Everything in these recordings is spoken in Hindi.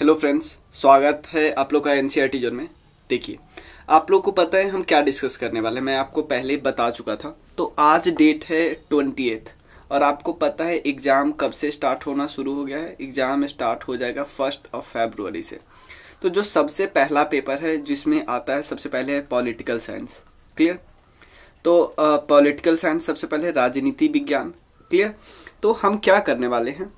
हेलो फ्रेंड्स स्वागत है आप लोग का एन सी e जोन में देखिए आप लोग को पता है हम क्या डिस्कस करने वाले हैं मैं आपको पहले बता चुका था तो आज डेट है ट्वेंटी और आपको पता है एग्ज़ाम कब से स्टार्ट होना शुरू हो गया है एग्ज़ाम स्टार्ट हो जाएगा फर्स्ट ऑफ फेबरवरी से तो जो सबसे पहला पेपर है जिसमें आता है सबसे पहले है पॉलिटिकल साइंस क्लियर तो पॉलिटिकल साइंस सबसे पहले राजनीति विज्ञान क्लियर तो हम क्या करने वाले हैं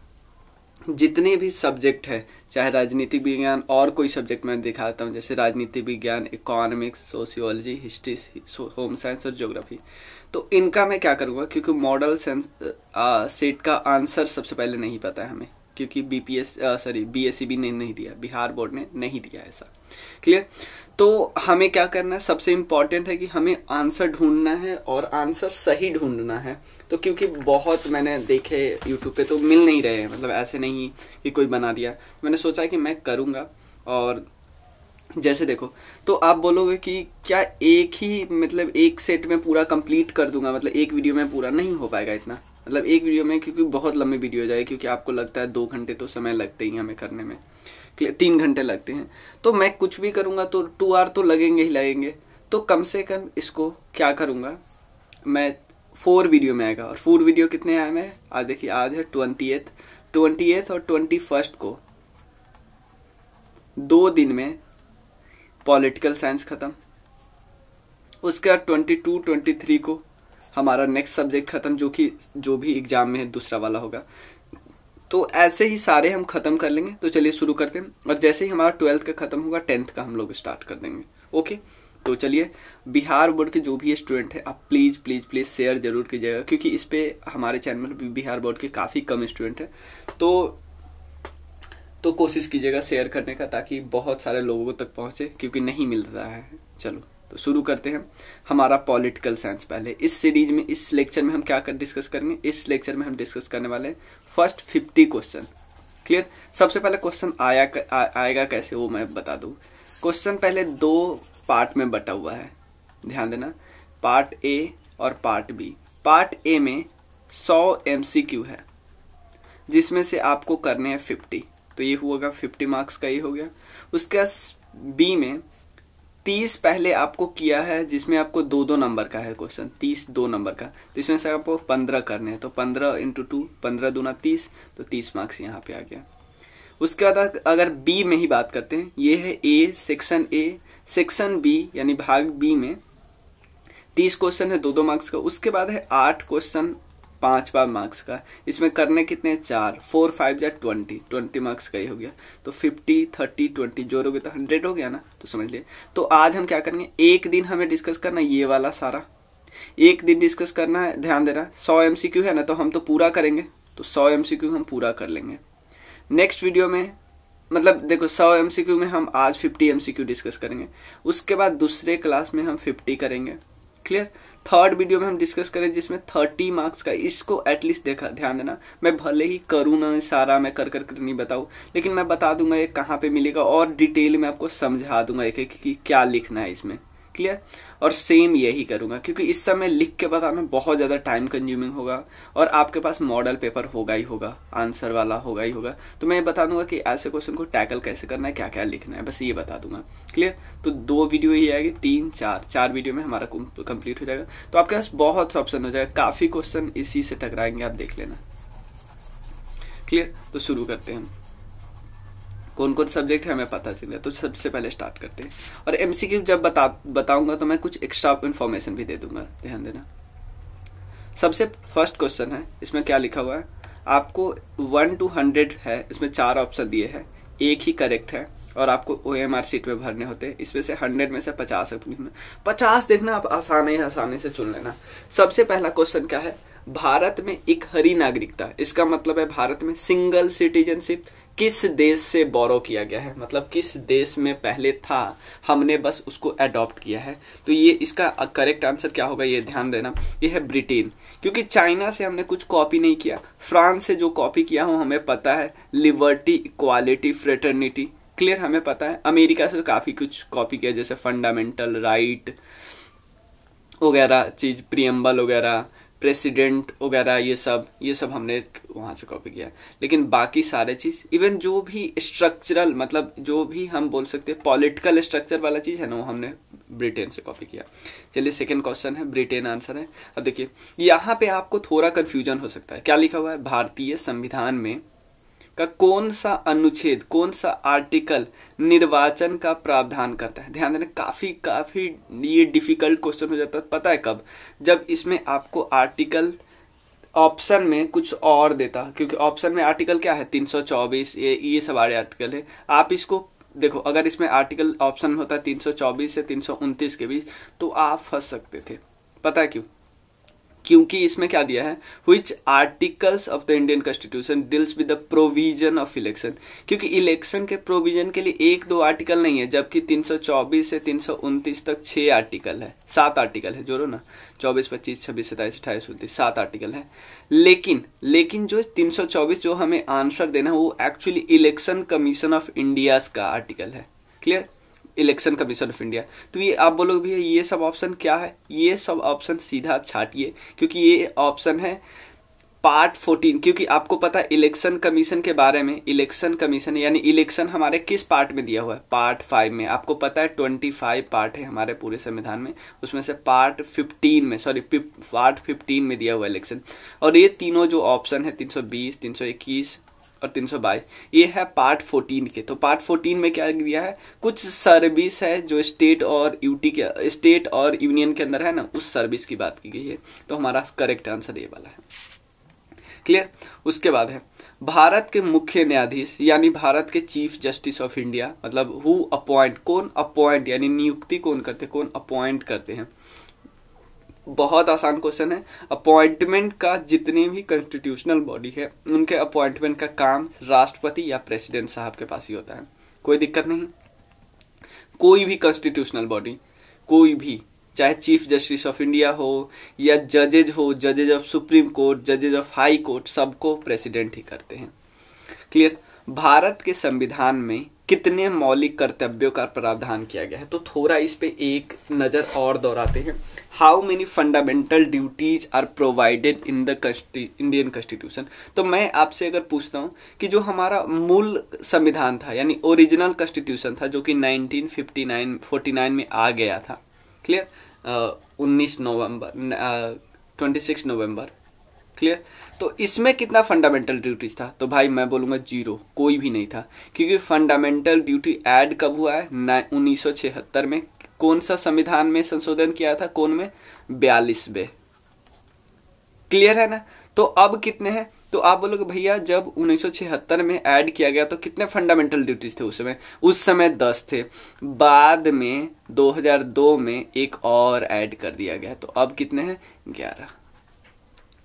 जितने भी सब्जेक्ट है चाहे राजनीतिक विज्ञान और कोई सब्जेक्ट मैं दिखाता हूँ जैसे राजनीति विज्ञान economics sociology history home science और ज्योग्राफी तो इनका मैं क्या करूँगा क्योंकि मॉडल सेंस सेट का आंसर सबसे पहले नहीं पता है हमें क्योंकि बी सॉरी बी ने नहीं दिया बिहार बोर्ड ने नहीं दिया ऐसा क्लियर तो हमें क्या करना है सबसे इम्पॉर्टेंट है कि हमें आंसर ढूंढना है और आंसर सही ढूंढना है तो क्योंकि बहुत मैंने देखे यूट्यूब पे तो मिल नहीं रहे हैं मतलब ऐसे नहीं कि कोई बना दिया मैंने सोचा कि मैं करूँगा और जैसे देखो तो आप बोलोगे कि क्या एक ही मतलब एक सेट में पूरा कंप्लीट कर दूंगा मतलब एक वीडियो में पूरा नहीं हो पाएगा इतना मतलब एक वीडियो में क्योंकि बहुत लंबी वीडियो हो जाएगी क्योंकि आपको लगता है दो घंटे तो समय लगते ही हमें करने में तीन घंटे लगते हैं तो मैं कुछ भी करूँगा तो टू आवर तो लगेंगे ही लगेंगे तो कम से कम इसको क्या करूँगा मैं फोर वीडियो में आएगा और फोर वीडियो कितने आए मैं आज देखिए आज है ट्वेंटी एथ ट्वेंटी एथ और ट्वेंटी फर्स्ट को दो दिन में पॉलिटिकल साइंस ख़त्म उसके बाद ट्वेंटी टू ट्वेंटी थ्री को हमारा नेक्स्ट सब्जेक्ट ख़त्म जो कि जो भी एग्ज़ाम में है दूसरा वाला होगा तो ऐसे ही सारे हम ख़त्म कर लेंगे तो चलिए शुरू करते हैं और जैसे ही हमारा ट्वेल्थ का ख़त्म होगा टेंथ का हम लोग स्टार्ट कर देंगे ओके तो चलिए बिहार बोर्ड के जो भी स्टूडेंट है आप प्लीज़ प्लीज़ प्लीज़ शेयर ज़रूर कीजिएगा क्योंकि इस पर हमारे चैनल पर बिहार बोर्ड के काफ़ी कम स्टूडेंट हैं तो तो कोशिश कीजिएगा शेयर करने का ताकि बहुत सारे लोगों तक पहुँचे क्योंकि नहीं मिल रहा है चलो तो शुरू करते हैं हमारा पॉलिटिकल साइंस पहले इस सीरीज में इस लेक्चर में हम क्या कर डिस्कस करेंगे इस लेक्चर में हम डिस्कस करने वाले हैं फर्स्ट फिफ्टी क्वेश्चन क्लियर सबसे पहले क्वेश्चन आया क, आ, आएगा कैसे वो मैं बता दूँ क्वेश्चन पहले दो पार्ट में बटा हुआ है ध्यान देना पार्ट ए और पार्ट बी पार्ट ए में सौ एम है जिसमें से आपको करने हैं फिफ्टी तो ये हुआ फिफ्टी मार्क्स का ये हो गया उसके बाद बी में तीस पहले आपको किया है जिसमें आपको दो दो नंबर का है क्वेश्चन तीस दो नंबर का जिसमें तो से आपको पंद्रह करने हैं तो पंद्रह इंटू टू पंद्रह दूना तीस तो तीस मार्क्स यहाँ पे आ गया उसके बाद अगर बी में ही बात करते हैं ये है A section A section B यानी भाग बी में तीस क्वेश्चन है दो दो मार्क्स का उसके बाद है आठ क्वेश्चन पाँच बार मार्क्स का इसमें करने कितने चार फोर फाइव या ट्वेंटी ट्वेंटी मार्क्स का ही हो गया तो फिफ्टी थर्टी ट्वेंटी रोगे तो हंड्रेड हो गया ना तो समझ लिए तो आज हम क्या करेंगे एक दिन हमें डिस्कस करना ये वाला सारा एक दिन डिस्कस करना है ध्यान देना सौ एम है ना तो हम तो पूरा करेंगे तो सौ एम हम पूरा कर लेंगे नेक्स्ट वीडियो में मतलब देखो सौ एम में हम आज फिफ्टी एम डिस्कस करेंगे उसके बाद दूसरे क्लास में हम फिफ्टी करेंगे क्लियर थर्ड वीडियो में हम डिस्कस करें जिसमें थर्टी मार्क्स का इसको एटलीस्ट देखा ध्यान देना मैं भले ही करूँ ना सारा मैं कर कर, कर नहीं बताऊँ लेकिन मैं बता दूंगा ये कहाँ पे मिलेगा और डिटेल में आपको समझा दूंगा एक एक कि क्या लिखना है इसमें क्लियर और सेम यही करूँगा क्योंकि इस समय लिख के बताना बहुत ज़्यादा टाइम कंज्यूमिंग होगा और आपके पास मॉडल पेपर होगा ही होगा आंसर वाला होगा ही होगा तो मैं ये बता दूंगा कि ऐसे क्वेश्चन को टैकल कैसे करना है क्या क्या लिखना है बस ये बता दूंगा क्लियर तो दो वीडियो ही आएगी तीन चार चार वीडियो में हमारा कंप्लीट हो जाएगा तो आपके पास बहुत ऑप्शन हो जाएगा काफ़ी क्वेश्चन इसी से टकराएंगे आप देख लेना क्लियर तो शुरू करते हैं कौन कौन सब्जेक्ट है हमें पता गया तो सबसे पहले स्टार्ट करते हैं और एम जब बता बताऊँगा तो मैं कुछ एक्स्ट्रा इन्फॉर्मेशन भी दे दूंगा ध्यान देना सबसे फर्स्ट क्वेश्चन है इसमें क्या लिखा हुआ है आपको वन टू हंड्रेड है इसमें चार ऑप्शन दिए हैं एक ही करेक्ट है और आपको ओ एम आर सीट में भरने होते हैं इसमें से हंड्रेड में से पचास पचास देखना आप आसान ही आसानी से चुन लेना सबसे पहला क्वेश्चन क्या है भारत में एक हरी नागरिकता इसका मतलब है भारत में सिंगल सिटीजनशिप किस देश से बोरो किया गया है मतलब किस देश में पहले था हमने बस उसको एडॉप्ट किया है तो ये इसका करेक्ट आंसर क्या होगा ये ध्यान देना ये है ब्रिटेन क्योंकि चाइना से हमने कुछ कॉपी नहीं किया फ्रांस से जो कॉपी किया हो हमें पता है लिबर्टी इक्वालिटी फ्रेटर्निटी क्लियर हमें पता है अमेरिका से तो काफ़ी कुछ कॉपी किया जैसे फंडामेंटल राइट वगैरह चीज़ प्रियम्बल वगैरह प्रेसिडेंट वगैरह ये सब ये सब हमने वहाँ से कॉपी किया लेकिन बाकी सारे चीज़ इवन जो भी स्ट्रक्चरल मतलब जो भी हम बोल सकते हैं पॉलिटिकल स्ट्रक्चर वाला चीज़ है ना वो हमने ब्रिटेन से कॉपी किया चलिए सेकेंड क्वेश्चन है ब्रिटेन आंसर है अब देखिए यहाँ पे आपको थोड़ा कन्फ्यूजन हो सकता है क्या लिखा हुआ है भारतीय संविधान में का कौन सा अनुच्छेद कौन सा आर्टिकल निर्वाचन का प्रावधान करता है ध्यान देना काफ़ी काफ़ी ये डिफ़िकल्ट क्वेश्चन हो जाता है पता है कब जब इसमें आपको आर्टिकल ऑप्शन में कुछ और देता क्योंकि ऑप्शन में आर्टिकल क्या है 324 ये ये सब आड़े आर्टिकल है आप इसको देखो अगर इसमें आर्टिकल ऑप्शन होता है 324 से 329 के बीच तो आप फंस सकते थे पता है क्यों क्योंकि इसमें क्या दिया है which articles of the Indian constitution deals with the provision of election क्योंकि इलेक्शन के प्रोविजन के लिए एक दो आर्टिकल नहीं है जबकि 324 से तीन तक छः आर्टिकल है सात आर्टिकल है जोड़ो ना चौबीस पच्चीस छब्बीस सत्ताईस अट्ठाईस उनतीस सात आर्टिकल है लेकिन लेकिन जो 324 जो हमें आंसर देना है वो actually election commission of India's का आर्टिकल है clear election commission of India तो ये आप बोलोगे भैया ये सब ऑप्शन क्या है ये सब ऑप्शन सीधा आप छाटिए क्योंकि ये ऑप्शन है पार्ट फोर्टीन क्योंकि आपको पता है इलेक्शन कमीशन के बारे में इलेक्शन कमीशन यानी इलेक्शन हमारे किस पार्ट में दिया हुआ है पार्ट फाइव में आपको पता है ट्वेंटी फाइव पार्ट है हमारे पूरे संविधान में उसमें से पार्ट फिफ्टीन में सॉरी पार्ट फिफ्टीन में दिया हुआ इलेक्शन और ये तीनों जो ऑप्शन है तीन सौ बीस तीन सौ इक्कीस और तीन सौ बाईस ये है पार्ट फोर्टीन के तो पार्ट फोर्टीन में क्या दिया है कुछ सर्विस है जो स्टेट और यूटी के स्टेट और यूनियन के अंदर है ना उस सर्विस की बात की गई है तो हमारा करेक्ट आंसर ये वाला है क्लियर उसके बाद है भारत के मुख्य न्यायाधीश यानी भारत के चीफ जस्टिस ऑफ इंडिया मतलब हु अपॉइंट कौन अपॉइंट यानी नियुक्ति कौन करते कौन अपॉइंट करते हैं बहुत आसान क्वेश्चन है अपॉइंटमेंट का जितनी भी कॉन्स्टिट्यूशनल बॉडी है उनके अपॉइंटमेंट का काम राष्ट्रपति या प्रेसिडेंट साहब के पास ही होता है कोई दिक्कत नहीं कोई भी कॉन्स्टिट्यूशनल बॉडी कोई भी चाहे चीफ जस्टिस ऑफ इंडिया हो या जजेज हो जजेज of supreme court जजेज of high court सबको प्रेसिडेंट ही करते हैं क्लियर भारत के संविधान में कितने मौलिक कर्तव्यों का प्रावधान किया गया है तो थोड़ा इस पे एक नज़र और दोहराते हैं how many fundamental duties are provided in the Indian constitution तो मैं आपसे अगर पूछता हूँ कि जो हमारा मूल संविधान था यानी ओरिजिनल कॉन्स्टिट्यूशन था जो कि 1959 49 में आ गया था क्लियर उन्नीस नवम्बर ट्वेंटी सिक्स नवम्बर क्लियर तो इसमें कितना फंडामेंटल ड्यूटीज था तो भाई मैं बोलूंगा जीरो कोई भी नहीं था क्योंकि फंडामेंटल ड्यूटी ऐड कब हुआ है उन्नीस में कौन सा संविधान में संशोधन किया था कौन में बयालीस में क्लियर है ना तो अब कितने हैं तो आप बोलोगे भैया जब 1976 में ऐड किया गया तो कितने फंडामेंटल ड्यूटीज थे उस समय उस समय दस थे बाद में 2002 में एक और ऐड कर दिया गया तो अब कितने हैं ग्यारह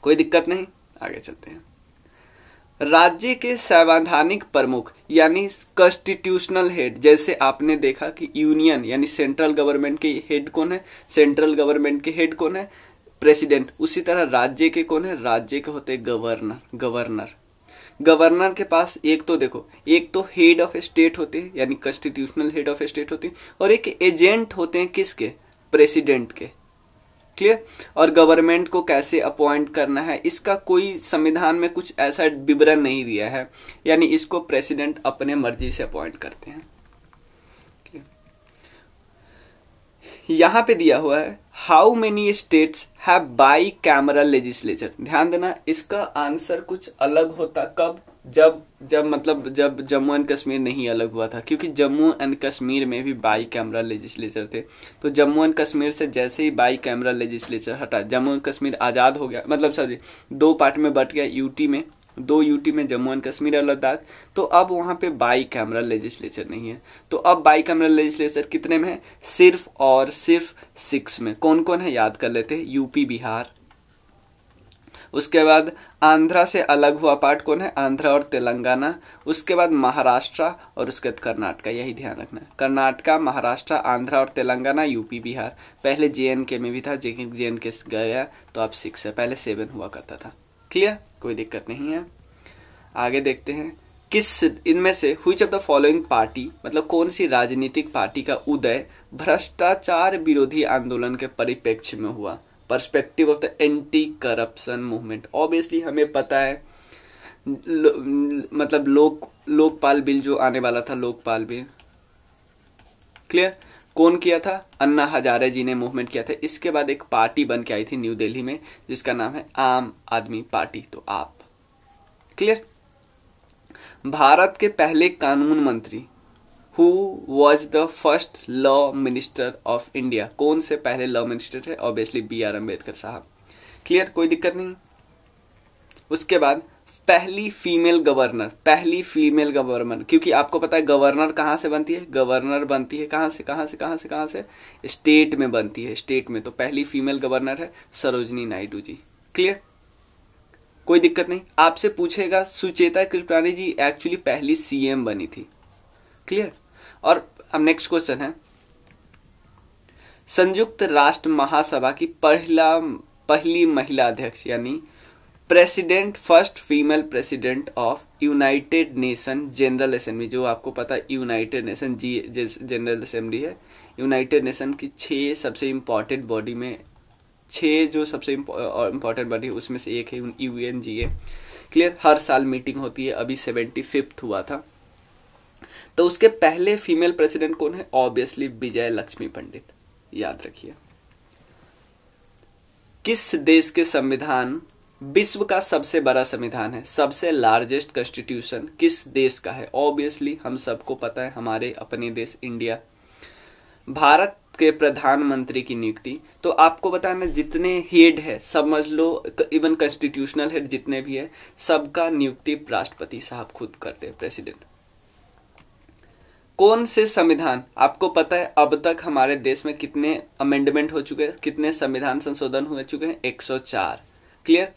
कोई दिक्कत नहीं आगे चलते हैं राज्य के संवैधानिक प्रमुख यानी कॉन्स्टिट्यूशनल हेड जैसे आपने देखा कि यूनियन यानी सेंट्रल गवर्नमेंट के हेड कौन है सेंट्रल गवर्नमेंट के हेड कौन है प्रेसिडेंट उसी तरह राज्य के कौन है राज्य के होते गवर्नर गवर्नर गवर्नर के पास एक तो देखो एक तो हेड ऑफ स्टेट होते हैं यानी कॉन्स्टिट्यूशनल हेड ऑफ स्टेट होते हैं और एक एजेंट होते हैं किसके प्रेसिडेंट के क्लियर और गवर्नमेंट को कैसे अपॉइंट करना है इसका कोई संविधान में कुछ ऐसा विवरण नहीं दिया है यानी इसको प्रेसिडेंट अपने मर्जी से अपॉइंट करते हैं यहाँ पे दिया हुआ है how many states have bicameral legislature ध्यान देना इसका आंसर कुछ अलग होता कब जब जब मतलब जब जम्मू एंड कश्मीर नहीं अलग हुआ था क्योंकि जम्मू एंड कश्मीर में भी बाई कैमरा लेजिस्लेचर थे तो जम्मू एंड कश्मीर से जैसे ही बाई कैमरा लेजिस्लेचर हटा जम्मू एंड कश्मीर आज़ाद हो गया मतलब सॉरी दो पार्ट में बट गया यूटी में दो यूटी में जम्मू एंड कश्मीर और लद्दाख तो अब वहाँ पे बाई कैमरा लेजिस्लेचर नहीं है तो अब बाई कैमरा लेजिस्लेचर कितने में है सिर्फ और सिर्फ सिक्स में कौन कौन है याद कर लेते हैं यूपी बिहार उसके बाद आंध्रा से अलग हुआ पार्ट कौन है आंध्रा और तेलंगाना उसके बाद महाराष्ट्र और उसके बाद कर्नाटका यही ध्यान रखना है कर्नाटका महाराष्ट्र आंध्रा और तेलंगाना यूपी बिहार पहले जे में भी था जे एन के गया तो अब सिक्स है पहले सेवन हुआ करता था क्लियर कोई दिक्कत नहीं है आगे देखते हैं किस इनमें से हुई ऑफ द फॉलोइंग पार्टी मतलब कौन सी राजनीतिक पार्टी का उदय भ्रष्टाचार विरोधी आंदोलन के परिप्रेक्ष्य में हुआ perspective of the anti corruption movement obviously हमें पता है मतलब लोक लोकपाल बिल जो आने वाला था लोकपाल बिल क्लियर कौन किया था अन्ना हजारे जी ने मूवमेंट किया था इसके बाद एक पार्टी बन के आई थी न्यू दिल्ली में जिसका नाम है आम आदमी पार्टी तो आप क्लियर भारत के पहले कानून मंत्री who was the first law minister of India कौन से पहले लॉ मिनिस्टर थे ऑब्वियसली बी आर अम्बेडकर साहब क्लियर कोई दिक्कत नहीं उसके बाद पहली फीमेल गवर्नर पहली फीमेल गवर्नर क्योंकि आपको पता है गवर्नर कहाँ से बनती है गवर्नर बनती है कहाँ से कहाँ से कहाँ से कहाँ से स्टेट में बनती है स्टेट में तो पहली फीमेल गवर्नर है सरोजनी नायडू जी क्लियर कोई दिक्कत नहीं आपसे पूछेगा सुचेता कृपाणी जी एक्चुअली पहली सीएम बनी थी क्लियर और अब नेक्स्ट क्वेश्चन है संयुक्त राष्ट्र महासभा की पहला पहली महिला अध्यक्ष यानी president first female president of United Nation General Assembly जो आपको पता यूनाइटेड नेशन जी जनरल असेंबली है यूनाइटेड नेशन की छह सबसे इम्पॉर्टेंट बॉडी में छह जो सबसे इम्पॉर्टेंट बॉडी उसमें से एक है U N G A clear हर साल मीटिंग होती है अभी सेवेंटी फिफ्थ हुआ था तो उसके पहले फीमेल प्रेसिडेंट कौन है ऑब्वियसली विजय लक्ष्मी पंडित याद रखिए किस देश के संविधान विश्व का सबसे बड़ा संविधान है सबसे लार्जेस्ट कॉन्स्टिट्यूशन किस देश का है ऑब्वियसली हम सबको पता है हमारे अपने देश इंडिया भारत के प्रधानमंत्री की नियुक्ति तो आपको बताना जितने हेड है समझ लो इवन कॉन्स्टिट्यूशनल हेड जितने भी है सबका नियुक्ति राष्ट्रपति साहब खुद करते हैं प्रेसिडेंट कौन से संविधान आपको पता है अब तक हमारे देश में कितने अमेंडमेंट हो चुके हैं कितने संविधान संशोधन हो चुके हैं 104 क्लियर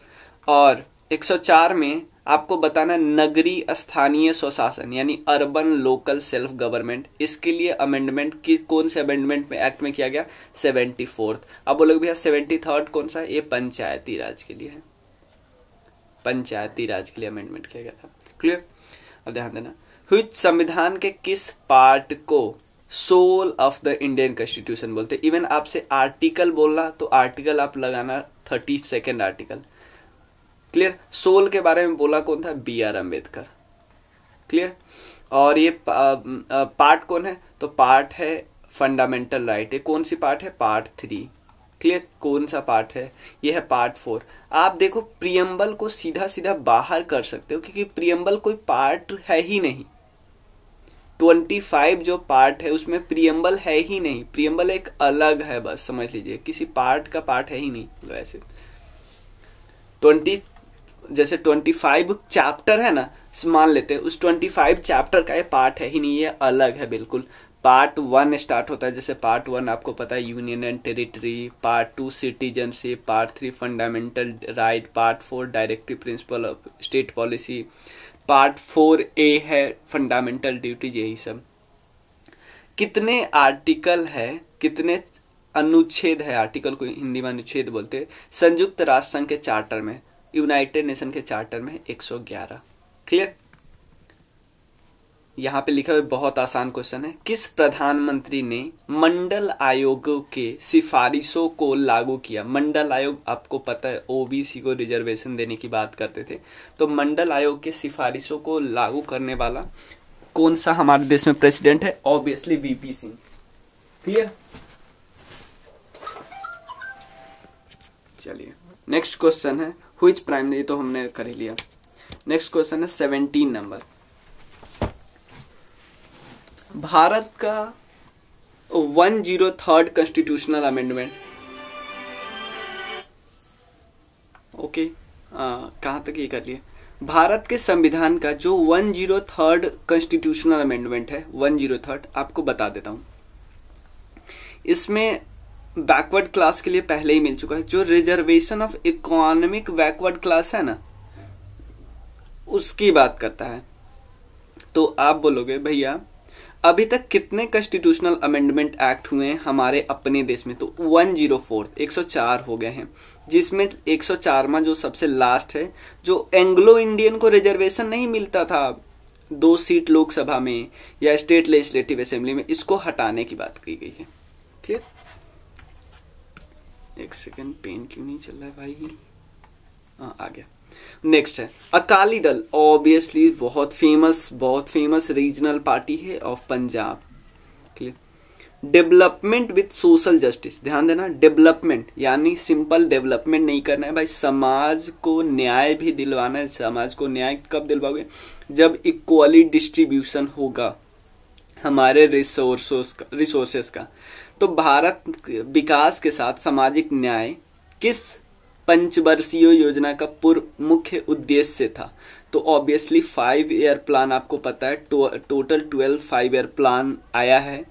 और 104 में आपको बताना नगरी स्थानीय स्वशासन यानी अर्बन लोकल सेल्फ गवर्नमेंट इसके लिए अमेंडमेंट की कौन से अमेंडमेंट में एक्ट में किया गया सेवेंटी फोर्थ अब बोलोगे भैया सेवेंटी थर्ड कौन सा ये पंचायती राज के लिए है पंचायती राज के लिए अमेंडमेंट किया गया था क्लियर अब ध्यान देना हुई संविधान के किस पार्ट को soul of the Indian constitution बोलते इवन आपसे आर्टिकल बोलना तो आर्टिकल आप लगाना thirty second article clear soul के बारे में बोला कौन था बी आर अम्बेडकर क्लियर और ये पार्ट कौन है तो पार्ट है फंडामेंटल राइट ये कौन सी पार्ट है पार्ट थ्री क्लियर कौन सा पार्ट है यह है पार्ट फोर आप देखो प्रियम्बल को सीधा सीधा बाहर कर सकते हो क्योंकि प्रियम्बल कोई पार्ट है ही नहीं ट्वेंटी फाइव जो पार्ट है उसमें प्रियम्बल है ही नहीं प्रियम्बल एक अलग है बस समझ लीजिए किसी पार्ट का पार्ट है ही नहीं वैसे ट्वेंटी जैसे ट्वेंटी फाइव चैप्टर है ना मान लेते हैं उस ट्वेंटी फाइव चैप्टर का ये पार्ट है ही नहीं ये अलग है बिल्कुल पार्ट वन स्टार्ट होता है जैसे पार्ट वन आपको पता है union and territory part two citizenship part three fundamental right part four directive principle of state policy part four A है फंडामेंटल ड्यूटीज यही सब कितने आर्टिकल है कितने अनुच्छेद है आर्टिकल को हिंदी में अनुच्छेद बोलते हैं संयुक्त राष्ट्र संघ के चार्टर में यूनाइटेड नेशन के चार्टर में 111 क्लियर यहाँ पे लिखा हुआ बहुत आसान क्वेश्चन है किस प्रधानमंत्री ने मंडल आयोग के सिफारिशों को लागू किया मंडल आयोग आपको पता है ओबीसी को रिजर्वेशन देने की बात करते थे तो मंडल आयोग के सिफारिशों को लागू करने वाला कौन सा हमारे देश में प्रेसिडेंट है ऑब्वियसली वीपी सिंह क्लियर चलिए नेक्स्ट क्वेश्चन है हुई प्राइमरी तो हमने कर ही लिया नेक्स्ट क्वेश्चन है सेवनटीन नंबर भारत का one zero third constitutional amendment okay कहाँ तक ये कर लिए भारत के संविधान का जो one zero third constitutional amendment है वन जीरो थर्ड आपको बता देता हूँ इसमें बैकवर्ड क्लास के लिए पहले ही मिल चुका है जो reservation of economic backward class है ना उसकी बात करता है तो आप बोलोगे भैया अभी तक कितने कॉन्स्टिट्यूशनल अमेंडमेंट एक्ट हुए हैं हमारे अपने देश में तो वन जीरो फोर्थ एक सौ चार हो गए हैं जिसमें एक सौ चारवा जो सबसे लास्ट है जो एंग्लो इंडियन को रिजर्वेशन नहीं मिलता था दो सीट लोकसभा में या स्टेट लेजिस्लेटिव असेंबली में इसको हटाने की बात की गई है क्लियर एक सेकेंड पेन क्यों नहीं चल रहा है भाई हाँ आ गया नेक्स्ट है अकाली दल ऑब्वियसली बहुत फेमस बहुत फेमस रीजनल पार्टी है of Punjab clear development with social justice ध्यान देना डेवलपमेंट यानी सिंपल डेवलपमेंट नहीं करना है भाई समाज को न्याय भी दिलवाना है समाज को न्याय कब दिलवाओगे जब इक्वली डिस्ट्रीब्यूशन होगा हमारे रिसोर्सोस का रिसोर्सेस का तो भारत विकास के साथ सामाजिक न्याय किस पंचवर्षीय योजना का पूर्व मुख्य उद्देश्य था तो ऑब्वियसली फाइव ईयर प्लान आपको पता है to, total twelve five year plan आया है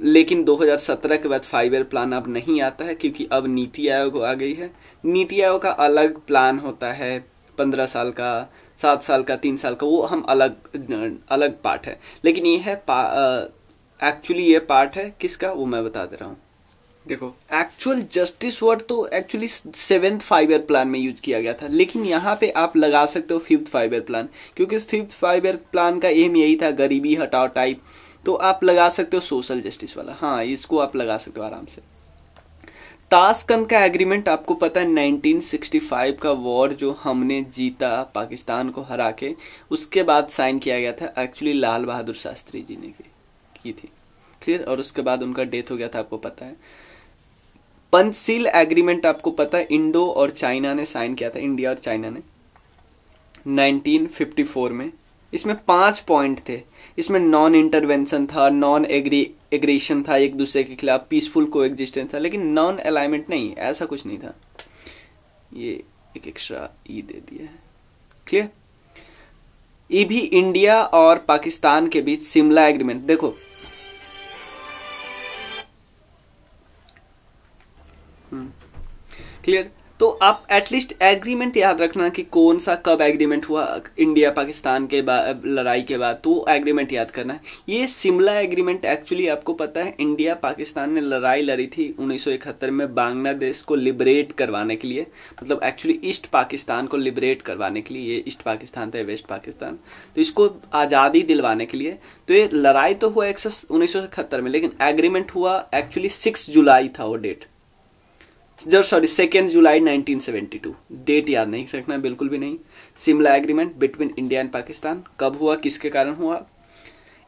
लेकिन 2017 के बाद फाइव ईयर प्लान अब नहीं आता है क्योंकि अब नीति आयोग आ गई है नीति आयोग का अलग प्लान होता है पंद्रह साल का सात साल का तीन साल का वो हम अलग अलग पार्ट है लेकिन ये है एक्चुअली ये पार्ट है किसका वो मैं बता दे रहा हूँ देखो एक्चुअल जस्टिस वर्ड तो एक्चुअली सेवेंथ फाइबर प्लान में यूज किया गया था लेकिन यहाँ पे आप लगा सकते हो फिफ्थ फाइबर प्लान क्योंकि फिफ्थ फाइबर प्लान का एम यही था गरीबी हटाओ टाइप तो आप लगा सकते हो सोशल जस्टिस वाला हाँ इसको आप लगा सकते हो आराम से ताशकंद का एग्रीमेंट आपको पता है 1965 का वॉर जो हमने जीता पाकिस्तान को हरा के उसके बाद साइन किया गया था एक्चुअली लाल बहादुर शास्त्री जी ने की थी क्लियर और उसके बाद उनका डेथ हो गया था आपको पता है पंचशील एग्रीमेंट आपको पता है इंडो और चाइना ने साइन किया था इंडिया और चाइना ने 1954 में इसमें पांच पॉइंट थे इसमें नॉन इंटरवेंशन था नॉन एग्री एग्रेशन था एक दूसरे के खिलाफ पीसफुल को एग्जिस्टेंस था लेकिन नॉन अलाइनमेंट नहीं ऐसा कुछ नहीं था ये एक एक्स्ट्रा ई e दे दिया है क्लियर ये भी इंडिया और पाकिस्तान के बीच शिमला एग्रीमेंट देखो क्लियर hmm. तो आप एटलीस्ट एग्रीमेंट याद रखना कि कौन सा कब एग्रीमेंट हुआ इंडिया पाकिस्तान के बाद लड़ाई के बाद तो एग्रीमेंट याद करना है ये शिमला एग्रीमेंट एक्चुअली आपको पता है इंडिया पाकिस्तान ने लड़ाई लड़ी थी 1971 में बांग्लादेश को लिबरेट करवाने के लिए मतलब एक्चुअली ईस्ट पाकिस्तान को लिबरेट करवाने के लिए ये ईस्ट पाकिस्तान था वेस्ट पाकिस्तान तो इसको आज़ादी दिलवाने के लिए तो ये लड़ाई तो हुआ एक में लेकिन एग्रीमेंट हुआ एक्चुअली सिक्स जुलाई था वो date just sorry second July 1972 date याद नहीं रखना बिल्कुल भी नहीं Shimla agreement between India and Pakistan कब हुआ किसके कारण हुआ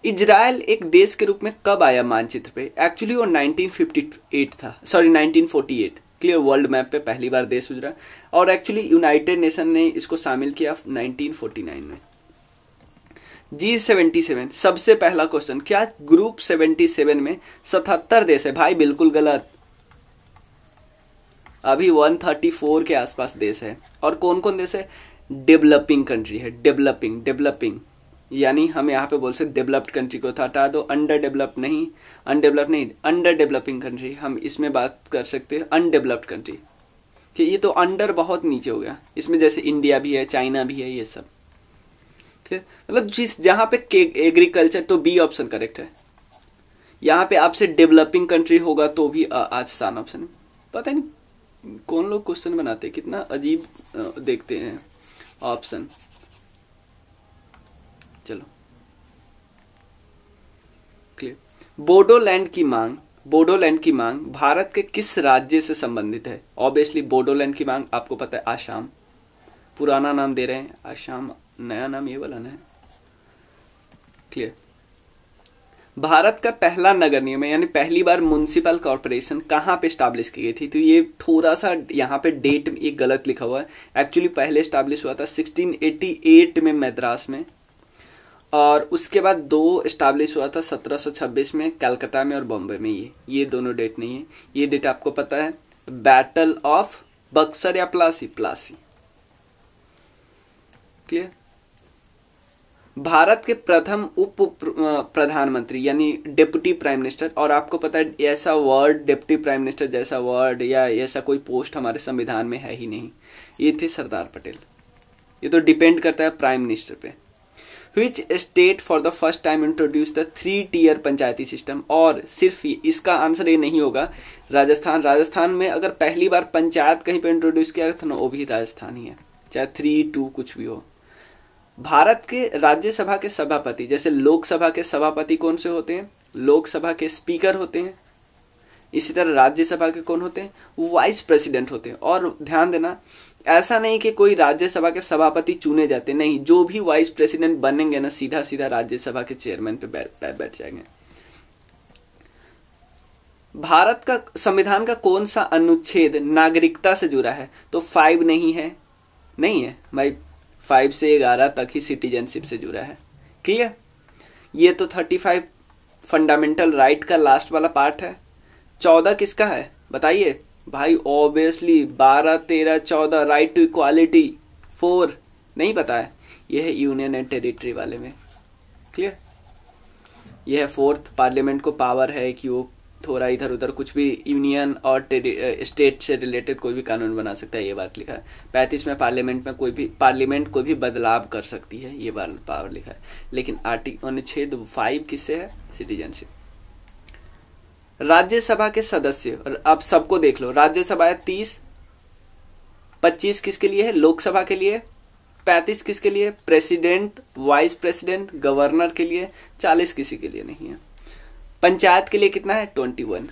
इजराइल एक देश के रूप में कब आया मानचित्र पे एक्चुअली वो 1958 था सॉरी 1948 क्लियर वर्ल्ड मैप पे पहली बार देश उजरा और एक्चुअली यूनाइटेड नेशन ने इसको शामिल किया 1949 में जी सेवेंटी सेवन सबसे पहला क्वेश्चन क्या ग्रुप सेवेंटी सेवन में सतहत्तर देश है भाई बिल्कुल गलत अभी 134 के आसपास देश है और कौन कौन देश है डेवलपिंग कंट्री है डेवलपिंग डेवलपिंग यानी हम यहाँ पे बोल सकते डेवलप्ड कंट्री को था हटा दो अंडर डेवलप नहीं अनडेवलप नहीं अंडर डेवलपिंग कंट्री हम इसमें बात कर सकते हैं अनडेवलप्ड कंट्री कि ये तो अंडर बहुत नीचे हो गया इसमें जैसे इंडिया भी है चाइना भी है ये सब ठीक मतलब जिस जहाँ पे एग्रीकल्चर तो बी ऑप्शन करेक्ट है यहाँ पे आपसे डेवलपिंग कंट्री होगा तो भी आसान ऑप्शन पता नहीं कौन लोग क्वेश्चन बनाते कितना अजीब देखते हैं ऑप्शन चलो क्लियर बोडोलैंड की मांग बोडोलैंड की मांग भारत के किस राज्य से संबंधित है ऑब्वियसली बोडोलैंड की मांग आपको पता है आसाम पुराना नाम दे रहे हैं आसाम नया नाम ये वाला ना है क्लियर भारत का पहला नगर नियम है यानी पहली बार म्यूनसिपल कॉरपोरेशन कहाँ पे स्टाब्लिश की गई थी तो ये थोड़ा सा यहाँ पे डेट एक गलत लिखा हुआ है एक्चुअली पहले स्टैब्लिश हुआ था 1688 में मद्रास में और उसके बाद दो इस्टाब्लिश हुआ था 1726 में कलकत्ता में और बॉम्बे में ये ये दोनों डेट नहीं है ये डेट आपको पता है बैटल ऑफ बक्सर या प्लासी प्लासी क्लियर भारत के प्रथम उप प्रधानमंत्री यानी डिप्टी प्राइम मिनिस्टर और आपको पता है ऐसा वर्ड डिप्टी प्राइम मिनिस्टर जैसा वर्ड या ऐसा कोई पोस्ट हमारे संविधान में है ही नहीं ये थे सरदार पटेल ये तो डिपेंड करता है प्राइम मिनिस्टर पे which state for the first time introduce the three tier panchayati system और सिर्फ इसका आंसर ये नहीं होगा राजस्थान राजस्थान में अगर पहली बार पंचायत कहीं पर इंट्रोड्यूस किया था ना वो भी राजस्थान ही है चाहे थ्री टू कुछ भी हो भारत के राज्यसभा के सभापति जैसे लोकसभा के सभापति कौन से होते हैं लोकसभा के स्पीकर होते हैं इसी तरह राज्यसभा के कौन होते हैं वाइस प्रेसिडेंट होते हैं और ध्यान देना ऐसा नहीं कि कोई राज्यसभा के सभापति चुने जाते नहीं जो भी वाइस प्रेसिडेंट बनेंगे ना सीधा सीधा राज्यसभा के चेयरमैन पे बैठ बैठ जाएंगे भारत का संविधान का कौन सा अनुच्छेद नागरिकता से जुड़ा है तो फाइव नहीं है नहीं है भाई फाइव से ग्यारह तक ही सिटीजनशिप से जुड़ा है क्लियर ये तो थर्टी फाइव फंडामेंटल राइट का लास्ट वाला पार्ट है चौदह किसका है बताइए भाई ऑब्वियसली बारह तेरह चौदह राइट टू इक्वालिटी फोर नहीं पता है यह है यूनियन एंड टेरिटरी वाले में क्लियर यह है फोर्थ पार्लियामेंट को पावर है कि वो थोड़ा इधर उधर कुछ भी यूनियन और स्टेट से रिलेटेड कोई भी कानून बना सकता है ये बात लिखा है पैंतीस में पार्लियामेंट में कोई भी पार्लियामेंट कोई भी बदलाव कर सकती है ये बात पावर लिखा है लेकिन आर्टिकल अनुच्छेद फाइव किससे है सिटीजनशिप राज्यसभा के सदस्य और आप सबको देख लो राज्यसभा है तीस पच्चीस किसके लिए है लोकसभा के लिए पैंतीस किसके लिए प्रेसिडेंट वाइस प्रेसिडेंट गवर्नर के लिए चालीस किसी के लिए नहीं है पंचायत के लिए कितना है ट्वेंटी वन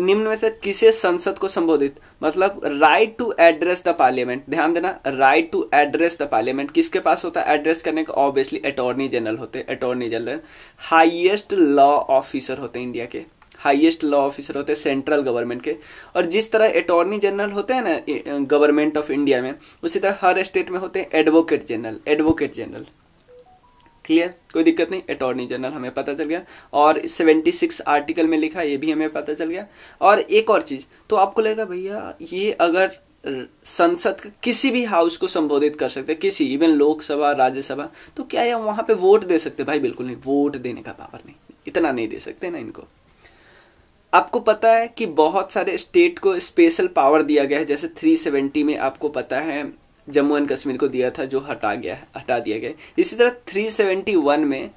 निम्न में से किसे संसद को संबोधित मतलब right to address the parliament ध्यान देना right to address the parliament किसके पास होता है एड्रेस करने का ऑब्वियसली अटॉर्नी जनरल होते attorney general highest law officer होते हैं इंडिया के हाईएस्ट लॉ ऑफिसर होते हैं सेंट्रल गवर्नमेंट के और जिस तरह अटोर्नी जनरल होते हैं ना गवर्नमेंट ऑफ इंडिया में उसी तरह हर स्टेट में होते हैं एडवोकेट जनरल एडवोकेट जनरल ठीक है कोई दिक्कत नहीं अटॉर्नी जनरल हमें पता चल गया और 76 आर्टिकल में लिखा ये भी हमें पता चल गया और एक और चीज़ तो आपको लगेगा भैया ये अगर संसद किसी भी हाउस को संबोधित कर सकते हैं किसी इवन लोकसभा राज्यसभा तो क्या ये वहाँ पे वोट दे सकते भाई बिल्कुल नहीं वोट देने का पावर नहीं इतना नहीं दे सकते ना इनको आपको पता है कि बहुत सारे स्टेट को स्पेशल पावर दिया गया है जैसे 370 में आपको पता है जम्मू एंड कश्मीर को दिया था जो हटा गया हटा दिया गया इसी तरह 371 में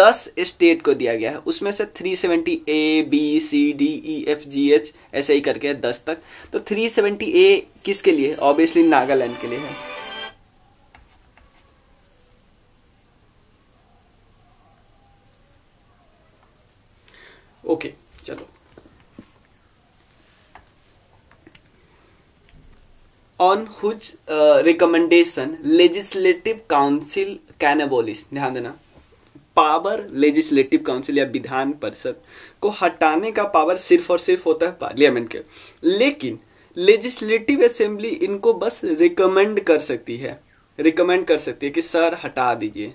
10 स्टेट को दिया गया है उसमें से 370 A B C D E F G H ऐसे ही करके है दस तक तो 370 ए किसके लिए ऑब्वियसली नागालैंड के लिए है on whose recommendation legislative council can abolish ध्यान देना पावर लेजिस्लेटिव काउंसिल या विधान परिषद को हटाने का पावर सिर्फ और सिर्फ होता है पार्लियामेंट के लेकिन लेजिस्लेटिव असेंबली इनको बस रिकमेंड कर सकती है रिकमेंड कर सकती है कि सर हटा दीजिए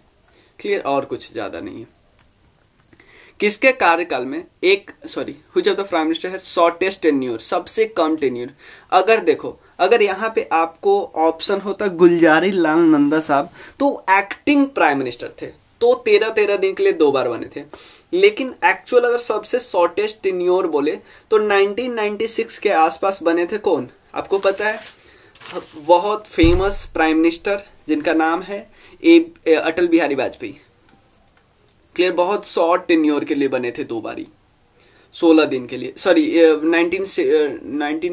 क्लियर और कुछ ज़्यादा नहीं है किसके कार्यकाल में एक sorry whose of the prime minister है शॉर्टेस्ट टेन्यूर सबसे कम टेन्यूर अगर देखो अगर यहाँ पे आपको ऑप्शन होता गुलजारी लाल नंदा साहब तो एक्टिंग प्राइम मिनिस्टर थे तो तेरह तेरह दिन के लिए दो बार बने थे लेकिन एक्चुअल अगर सबसे शॉर्टेस्ट टिन्योर बोले तो 1996 के आसपास बने थे कौन आपको पता है बहुत फेमस प्राइम मिनिस्टर जिनका नाम है A, A Atal Bihari Vajpayee clear बहुत शॉर्ट टिन्योर के लिए बने थे दो बारी सोलह दिन के लिए सॉरी नाइनटीन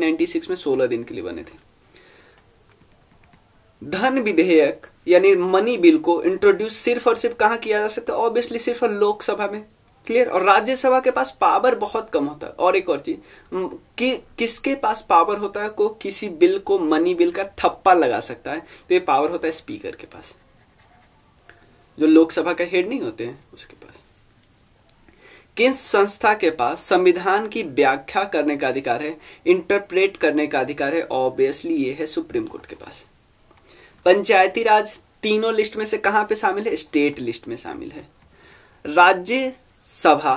नाइनटीन सिक्स में सोलह दिन के लिए बने थे धन विधेयक यानी मनी बिल को इंट्रोड्यूस सिर्फ और सिर्फ कहा किया जा सकता है ऑब्वियसली सिर्फ लोकसभा में क्लियर और राज्यसभा के पास पावर बहुत कम होता है और एक और चीज कि किसके पास पावर होता है को किसी बिल को मनी बिल का ठप्पा लगा सकता है तो ये पावर होता है स्पीकर के पास जो लोकसभा का हेड नहीं होते हैं उसके किस संस्था के पास संविधान की व्याख्या करने का अधिकार है इंटरप्रेट करने का अधिकार है ऑब्वियसली ये है सुप्रीम कोर्ट के पास पंचायती राज तीनों लिस्ट में से कहां पे शामिल है स्टेट लिस्ट में शामिल है राज्य सभा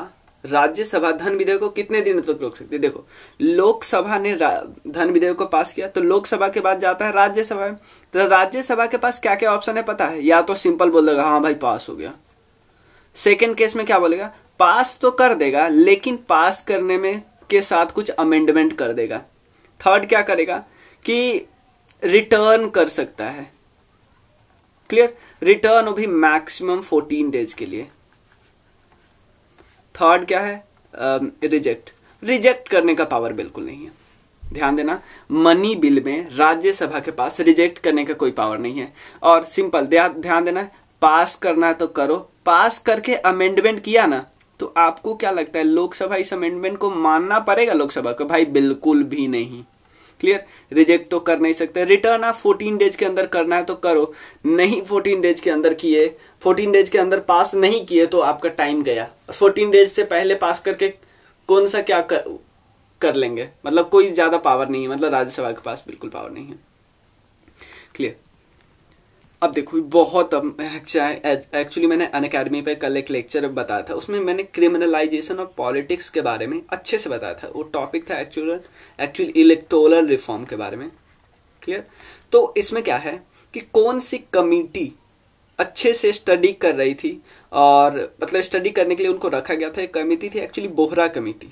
राज्यसभा धन विधेयक को कितने दिन तक रोक सकती है देखो लोकसभा ने धन विधेयक को पास किया तो लोकसभा के बाद जाता है राज्यसभा में तो राज्यसभा के पास क्या क्या ऑप्शन है पता है या तो सिंपल बोल देगा हाँ भाई पास हो गया सेकेंड केस में क्या बोलेगा पास तो कर देगा लेकिन पास करने में के साथ कुछ अमेंडमेंट कर देगा थर्ड क्या करेगा कि रिटर्न कर सकता है क्लियर रिटर्न भी मैक्सिमम 14 डेज के लिए थर्ड क्या है रिजेक्ट uh, रिजेक्ट करने का पावर बिल्कुल नहीं है ध्यान देना मनी बिल में राज्यसभा के पास रिजेक्ट करने का कोई पावर नहीं है और सिंपल ध्यान देना पास करना है तो करो पास करके अमेंडमेंट किया ना तो आपको क्या लगता है लोकसभा इस अमेंडमेंट को मानना पड़ेगा लोकसभा को भाई बिल्कुल भी नहीं क्लियर रिजेक्ट तो कर नहीं सकते रिटर्न आप 14 डेज के अंदर करना है तो करो नहीं 14 डेज के अंदर किए 14 डेज के अंदर पास नहीं किए तो आपका टाइम गया 14 डेज से पहले पास करके कौन सा क्या कर, कर लेंगे मतलब कोई ज्यादा पावर नहीं है मतलब राज्यसभा के पास बिल्कुल पावर नहीं है क्लियर अब देखो बहुत एक्चुअली मैंने अन अकेडमी पर कल एक लेक्चर बताया था उसमें मैंने क्रिमिनलाइजेशन और पॉलिटिक्स के बारे में अच्छे से बताया था वो टॉपिक था एक्चुअल एक्चुअल इलेक्टोरल रिफॉर्म के बारे में क्लियर तो इसमें क्या है कि कौन सी कमिटी अच्छे से स्टडी कर रही थी और मतलब स्टडी करने के लिए उनको रखा गया था एक कमेटी थी actually Vohra committee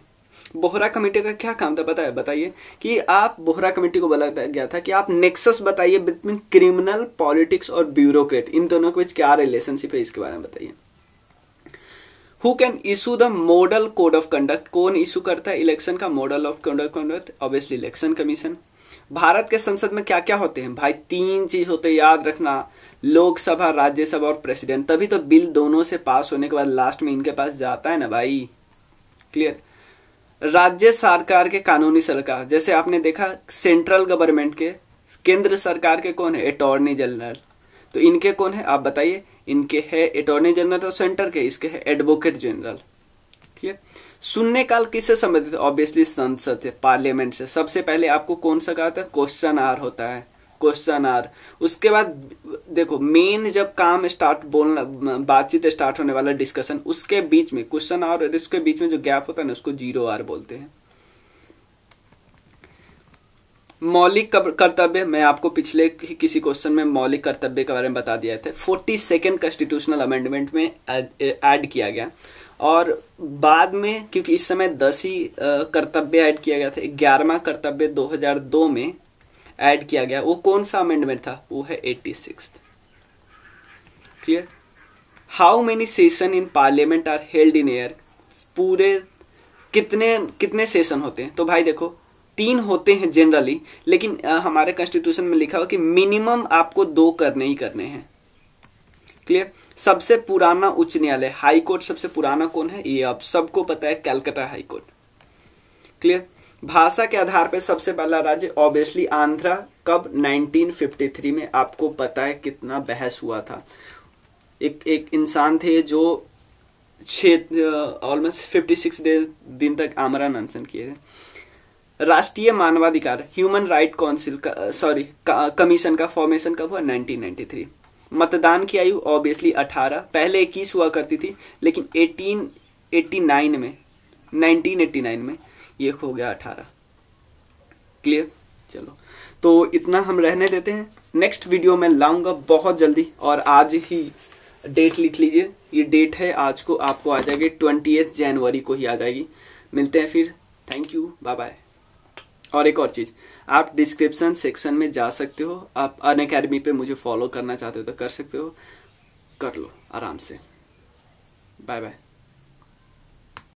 Vohra committee का क्या काम था बताया बताइए कि आप बोहरा कमेटी को बताया गया था कि आप नेक्सस बताइए बिटवीन क्रिमिनल पॉलिटिक्स और ब्यूरोक्रेट इन दोनों के बीच क्या रिलेशनशिप है इसके बारे में बताइए who can issue the model code of conduct कौन इशू करता है इलेक्शन का model of conduct conduct obviously election commission Bharat के संसद में क्या क्या होते हैं भाई तीन चीज होते याद रखना लोकसभा राज्यसभा और प्रेसिडेंट तभी तो बिल दोनों से पास होने के बाद लास्ट में इनके पास जाता है ना भाई क्लियर राज्य सरकार के कानूनी सरकार जैसे आपने देखा सेंट्रल गवर्नमेंट के केंद्र सरकार के कौन है अटॉर्नी जनरल तो इनके कौन है आप बताइए इनके है अटॉर्नी जनरल और सेंटर के इसके है एडवोकेट जनरल ठीक है सुनने काल किससे संबंधित ऑब्वियसली संसद से पार्लियामेंट से सबसे पहले आपको कौन सा कहा था क्वेश्चन आर होता है क्वेश्चन आर उसके बाद देखो मेन जब काम स्टार्ट बोलना बातचीत स्टार्ट होने वाला डिस्कशन उसके बीच में क्वेश्चन आर और इसके बीच में जो गैप होता है ना उसको जीरो आर बोलते हैं मौलिक कर्तव्य मैं आपको पिछले किसी क्वेश्चन में मौलिक कर्तव्य के बारे में बता दिया था फोर्टी सेकेंड कॉन्स्टिट्यूशनल अमेंडमेंट में ऐड किया गया और बाद में क्योंकि इस समय दस ही कर्तव्य ऐड किया गया था ग्यारहवा कर्तव्य 2002 में ऐड किया गया वो कौन सा अमेंडमेंट था वो है eighty six clear how many session in parliament are held in year पूरे कितने कितने सेशन होते हैं तो भाई देखो तीन होते हैं जनरली लेकिन हमारे कॉन्स्टिट्यूशन में लिखा हुआ कि मिनिमम आपको दो करने ही करने हैं क्लियर सबसे पुराना उच्च न्यायालय हाई कोर्ट सबसे पुराना कौन है ये आप सबको पता है कैलकाटा हाई कोर्ट क्लियर भाषा के आधार पर सबसे पहला राज्य ऑब्वियसली आंध्रा कब 1953 में आपको पता है कितना बहस हुआ था एक एक इंसान थे जो ऑलमोस्ट फिफ्टी सिक्स दिन तक आमरा नंसन किए थे राष्ट्रीय मानवाधिकार ह्यूमन राइट काउंसिल का सॉरी कमीशन का फॉर्मेशन कब हुआ 1993 मतदान की आयु ऑब्वियसली 18 पहले 21 हुआ करती थी लेकिन 1889 में 1989 में ये हो गया अठारह क्लियर चलो तो इतना हम रहने देते हैं नेक्स्ट वीडियो मैं लाऊंगा बहुत जल्दी और आज ही डेट लिख लीजिए ये डेट है आज को आपको आ जाएगी ट्वेंटी जनवरी को ही आ जाएगी मिलते हैं फिर थैंक यू बाय बाय और एक और चीज़ आप डिस्क्रिप्शन सेक्शन में जा सकते हो आप अन अकेडमी पर मुझे फॉलो करना चाहते हो तो कर सकते हो कर लो आराम से बाय बाय